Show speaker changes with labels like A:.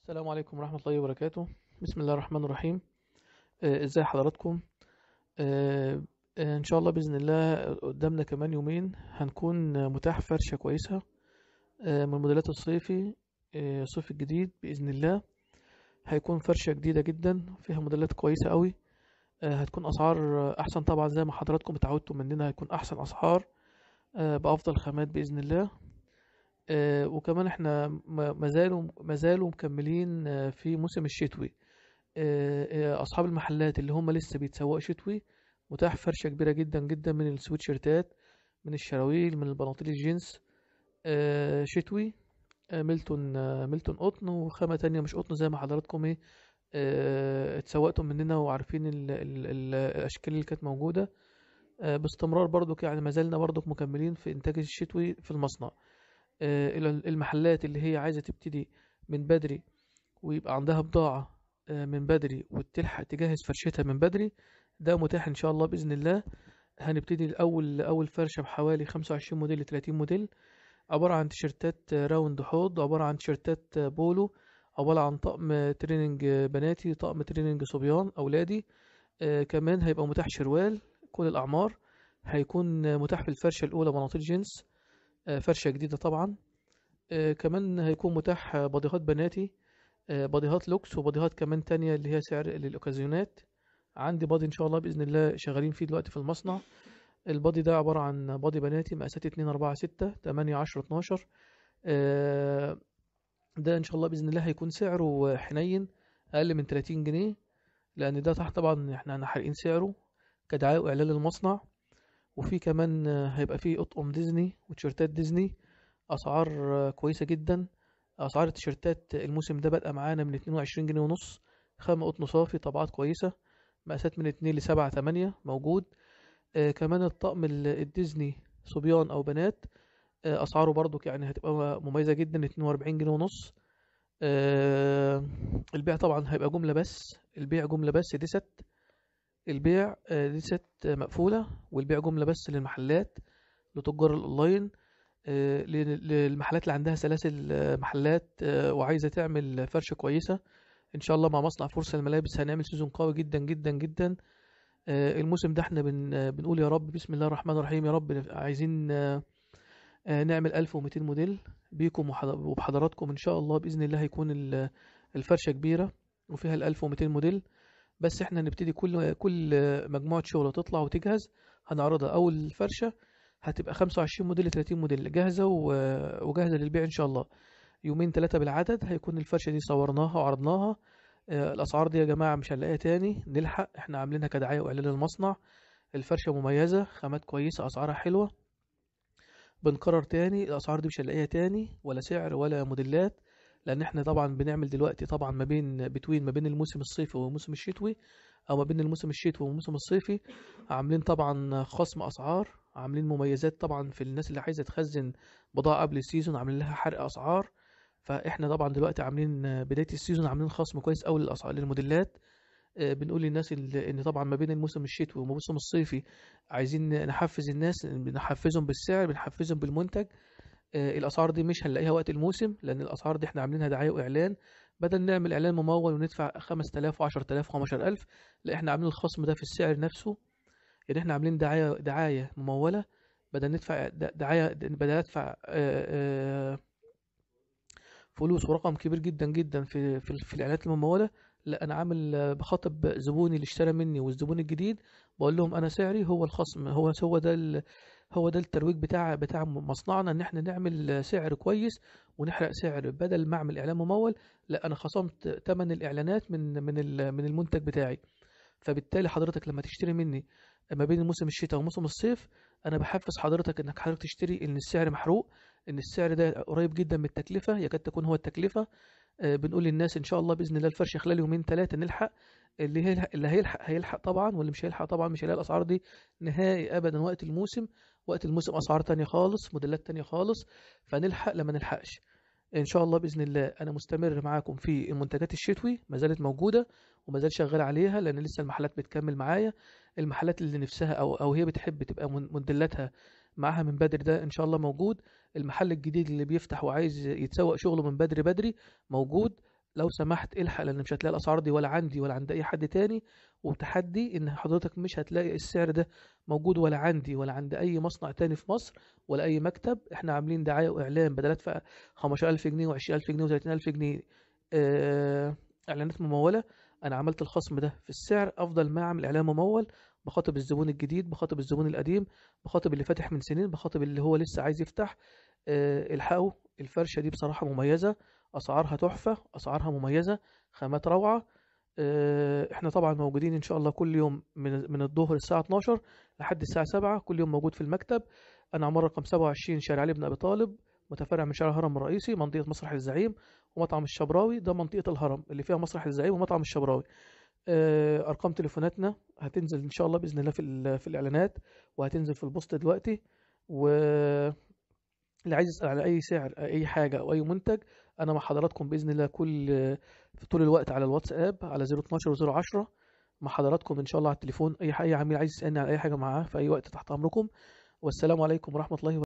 A: السلام عليكم ورحمة الله وبركاته بسم الله الرحمن الرحيم آه، ازاي حضراتكم آه، آه، ان شاء الله بإذن الله قدامنا كمان يومين هنكون متاح فرشة كويسة من موديلات الصيفي الصيف الجديد بإذن الله هيكون فرشة جديدة جدا فيها موديلات كويسة قوي هتكون أسعار أحسن طبعا زي ما حضراتكم اتعودتم مننا هيكون أحسن أسعار بأفضل خامات بإذن الله آه، وكمان احنا ما زالوا مكملين آه، في موسم الشتوي آه، اصحاب المحلات اللي هم لسه بيتسوقوا شتوي متاح فرشه كبيره جدا جدا من السويتشيرتات من الشراويل من البناطيل الجينز شتوي ميلتون ميلتون قطن وخامه تانية مش قطن زي ما حضراتكم ايه اتسوقتم مننا وعارفين الـ الـ الاشكال اللي كانت موجوده باستمرار برضك يعني ما زلنا برضك مكملين في انتاج الشتوي في المصنع آه، الى المحلات اللي هي عايزه تبتدي من بدري ويبقى عندها بضاعه آه، من بدري وتلحق تجهز فرشتها من بدري ده متاح ان شاء الله باذن الله هنبتدي الاول اول فرشه بحوالي 25 موديل ل 30 موديل عباره عن تيشرتات راوند حوض عباره عن تيشرتات بولو عباره عن طقم تريننج بناتي طقم تريننج صبيان اولادي آه، كمان هيبقى متاح شروال كل الاعمار هيكون متاح في الفرشه الاولى بناطيل جينز آه، فرشة جديدة طبعا آه، كمان هيكون متاح بديهات بناتي آه، بديهات لوكس وبديهات كمان تانية اللي هي سعر للأوكازيونات عندي بادي إن شاء الله بإذن الله شغالين فيه دلوقتي في المصنع البادي ده عبارة عن بادي بناتي مقاسات اتنين أربعة ستة تمانية عشرة اتناشر ده إن شاء الله بإذن الله هيكون سعره حنين أقل من تلاتين جنيه لأن ده تحت طبعا إحنا حارقين سعره كدعاية وإعلان للمصنع وفي كمان هيبقى فيه اطقم ديزني وتيشيرتات ديزني اسعار كويسه جدا اسعار التيشيرتات الموسم ده بادئه معانا من اتنين وعشرين جنيه ونص خامه قطن صافي طبعات كويسه مقاسات من اتنين لسبعة تمانية موجود آه كمان الطقم الديزني صبيان او بنات آه اسعاره برضو يعني هتبقى مميزه جدا اتنين وأربعين جنيه ونص آه البيع طبعا هيبقى جمله بس البيع جمله بس دي ست البيع آه، مقفولة والبيع جملة بس للمحلات لتجار الأونلاين آه، للمحلات اللي عندها سلاسل آه، محلات آه، وعايزة تعمل فرشة كويسة إن شاء الله مع مصنع فرصة الملابس هنعمل سيزون قوي جدا جدا جدا الموسم ده احنا بنقول يا رب بسم الله الرحمن الرحيم يا رب عايزين نعمل ألف نعمل 1200 موديل بيكم وبحضراتكم إن شاء الله بإذن الله هيكون الفرشة كبيرة وفيها ال 1200 موديل بس احنا نبتدي كل كل مجموعه شغل تطلع وتجهز هنعرضها اول فرشه هتبقى خمسة وعشرين موديل تلاتين موديل جاهزه وجاهزه للبيع ان شاء الله يومين تلاتة بالعدد هيكون الفرشه دي صورناها وعرضناها آه، الاسعار دي يا جماعه مش هنلاقيها تاني نلحق احنا عاملينها كدعايه واعلان للمصنع الفرشه مميزه خامات كويسه اسعارها حلوه بنكرر تاني الاسعار دي مش هنلاقيها تاني ولا سعر ولا موديلات لان احنا طبعا بنعمل دلوقتي طبعا ما بين بتوين ما بين الموسم الصيفي والموسم الشتوي او ما بين الموسم الشتوي والموسم الصيفي عاملين طبعا خصم اسعار عاملين مميزات طبعا في الناس اللي عايزه تخزن بضاعه قبل السيزون عاملين لها حرق اسعار فاحنا طبعا دلوقتي عاملين بدايه السيزون عاملين خصم كويس قوي للاسعار للموديلات آه، بنقول للناس ان طبعا ما بين الموسم الشتوي والموسم الصيفي عايزين نحفز الناس بنحفزهم بالسعر بنحفزهم بالمنتج آه، الاسعار دي مش هنلاقيها وقت الموسم لان الاسعار دي احنا عاملينها دعايه واعلان بدل نعمل اعلان ممول وندفع 5000 و10000 و15000 لا احنا عاملين الخصم ده في السعر نفسه يعني احنا عاملين دعايه دعايه مموله بدل ندفع دعايه بدل ادفع آه، آه، فلوس ورقم كبير جدا جدا في في, في الاعلانات المموله لا انا عامل بخاطب زبوني اللي اشترى مني والزبون الجديد بقول لهم انا سعري هو الخصم هو هو ده هو ده الترويج بتاع بتاع مصنعنا ان احنا نعمل سعر كويس ونحرق سعر بدل ما اعمل اعلان ممول لا انا خصمت ثمن الاعلانات من من من المنتج بتاعي فبالتالي حضرتك لما تشتري مني ما بين موسم الشتاء وموسم الصيف انا بحفز حضرتك انك حضرتك تشتري ان السعر محروق ان السعر ده قريب جدا من التكلفه يكاد تكون هو التكلفه آه، بنقول للناس ان شاء الله باذن الله الفرش خلال يومين ثلاثه نلحق اللي هيلحق اللي هيلحق هيلحق طبعا واللي مش هيلحق طبعا مش هيلاقي الاسعار دي نهائي ابدا وقت الموسم وقت الموسم اسعار تانية خالص موديلات تانية خالص فنلحق لما نلحقش ان شاء الله باذن الله انا مستمر معاكم في المنتجات الشتوي ما زالت موجوده وما زال شغال عليها لان لسه المحلات بتكمل معايا المحلات اللي نفسها او او هي بتحب تبقى موديلاتها معاها من بدري ده ان شاء الله موجود المحل الجديد اللي بيفتح وعايز يتسوق شغله من بدري بدري موجود لو سمحت الحق لان مش هتلاقي الاسعار دي ولا عندي ولا عند اي حد تاني وتحدي ان حضرتك مش هتلاقي السعر ده موجود ولا عندي ولا عند اي مصنع تاني في مصر ولا اي مكتب احنا عاملين دعايه واعلان بدلات ادفع 15000 جنيه و20000 جنيه و30000 جنيه آه، اعلانات مموله انا عملت الخصم ده في السعر افضل ما اعمل اعلان ممول بخاطب الزبون الجديد بخاطب الزبون القديم بخاطب اللي فاتح من سنين بخاطب اللي هو لسه عايز يفتح آه، الحقوا الفرشه دي بصراحه مميزه اسعارها تحفه اسعارها مميزه خامات روعه آه، احنا طبعا موجودين ان شاء الله كل يوم من من الظهر الساعه 12 لحد الساعه 7 كل يوم موجود في المكتب انا عمار رقم 27 شارع علي بن ابي طالب متفرع من شارع الهرم الرئيسي منطقه مسرح الزعيم ومطعم الشبراوي ده منطقه الهرم اللي فيها مسرح الزعيم ومطعم الشبراوي آه، ارقام تليفوناتنا هتنزل ان شاء الله باذن الله في في الاعلانات وهتنزل في البوست دلوقتي و اللي عايز يسال على اي سعر اي حاجه او اي منتج انا مع حضراتكم باذن الله كل في طول الوقت على الواتساب على 012 و010 مع حضراتكم ان شاء الله على التليفون اي اي عميل عايز يسالني على اي حاجه معاه في اي وقت تحت امركم والسلام عليكم ورحمه الله وبركاته